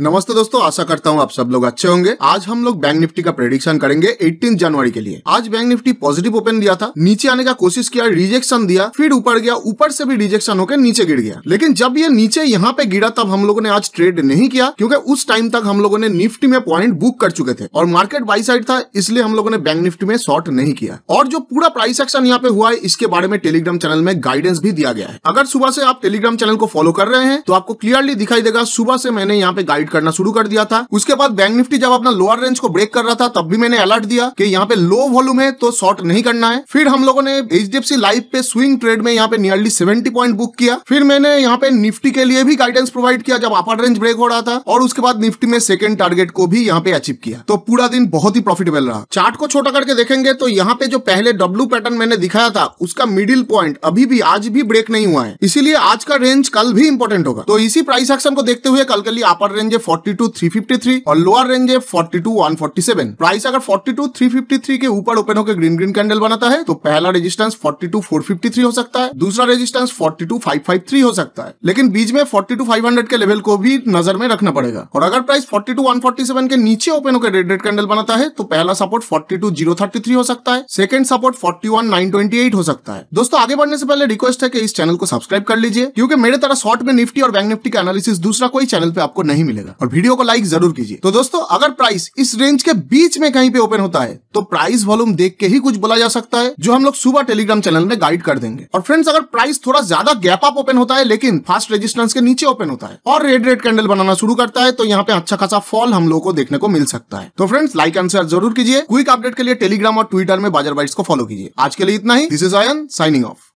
नमस्ते दोस्तों आशा करता हूँ आप सब लोग अच्छे होंगे आज हम लोग बैंक निफ्टी का प्रेडिक्शन करेंगे 18 जनवरी के लिए आज बैंक निफ्टी पॉजिटिव ओपन दिया था नीचे आने का कोशिश किया रिजेक्शन दिया फिर ऊपर गया ऊपर से भी रिजेक्शन होकर नीचे गिर गया लेकिन जब ये नीचे यहाँ पे गिरा तब हम लोगों ने आज ट्रेड नहीं किया क्योंकि उस टाइम तक हम लोगों ने निफ्टी में पॉइंट बुक कर चुके थे और मार्केट बाई साइड था इसलिए हम लोगों ने बैंक निफ्टी में शॉर्ट नहीं किया और जो पूरा प्राइस एक्शन यहाँ पे हुआ है इसके बारे में टेलीग्राम चैनल में गाइडेंस भी दिया गया है अगर सुबह से आप टेलीग्राम चैनल को फॉलो कर रहे हैं तो आपको क्लियरली दिखाई देगा सुबह से मैंने यहाँ पे गाइड ट्रेड करना शुरू कर दिया था उसके बाद बैंक निफ्टी जब अपना लोअर रेंज को ब्रेक कर रहा था तब भी मैंने अलर्ट दिया कि यहाँ पे लो वॉल्यूम है तो शॉर्ट नहीं करना है फिर हम लोगों ने एच लाइव पे स्विंग ट्रेड में यहाँ पे नियरली सेवेंटी पॉइंट बुक किया फिर मैंने यहाँ पे निफ्टी के लिए भी गाइडेंस प्रोवाइड किया जब अपर रेंज ब्रेक हो रहा था और उसके बाद निफ्टी में सेकंड टारगेट को भी यहाँ पे अचीव किया तो पूरा दिन बहुत ही प्रॉफिटेबल रहा चार्ट को छोटा करके देखेंगे तो यहाँ पे जो पहले डब्ल्यू पैटर्न मैंने दिखाया था उसका मिडिल पॉइंट अभी भी आज भी ब्रेक नहीं हुआ है इसीलिए आज का रेंज कल भी इंपॉर्टेंट होगा तो इसी प्राइस एक्शन को देखते हुए कल के लिए अपर रेंज रेंजे forty two three fifty three और लोअर रेंज है forty two one forty seven price अगर forty two three fifty three के ऊपर ओपन होकर ग्रीन ग्रीन कैंडल बनाता है तो पहला resistance forty two four fifty three हो सकता है दूसरा resistance forty two five five three हो सकता है लेकिन बीच में फोर्टी टू फाइव हंड्रेड के लेवल को भी नजर में रखना पड़ेगा और अगर price forty two one forty seven के नीचे ओपन होकर रेड रेड कैंडल बनाता है तो पहला support forty two zero thirty three हो सकता है second support forty one nine twenty eight हो सकता है दोस्तों आगे बढ़ने से पहले रिक्वेस्ट है कि इस चैनल को सब्सक्राइब कर लीजिए क्योंकि मेरे तरह शॉर्ट में निफ्टी और बैंक निफ्टी का एनालिसिस दूसरा कोई चैनल पे आपको नहीं मिलेगा मिलेगा और वीडियो को लाइक जरूर कीजिए तो दोस्तों अगर प्राइस इस रेंज के बीच में कहीं पे ओपन होता है तो प्राइस वॉल्यूम देख के ही कुछ बोला जा सकता है जो हम लोग सुबह टेलीग्राम चैनल में गाइड कर देंगे और फ्रेंड्स अगर प्राइस थोड़ा ज्यादा गैप अप ओपन होता है लेकिन फास्ट रेजिस्टेंस के नीचे ओपन होता है और रेड रेड कैंडल बनाना शुरू करता है तो यहाँ पे अच्छा खासा फॉल हम लोग को देखने को मिल सकता है तो फ्रेंड्स लाइक एंड शेयर जरूर कीजिए क्विक अपडेट के लिए टेलीग्राम और ट्विटर में बाजार बाइट को फॉलो कीजिए आज के लिए इतना ही this is Ayan signing of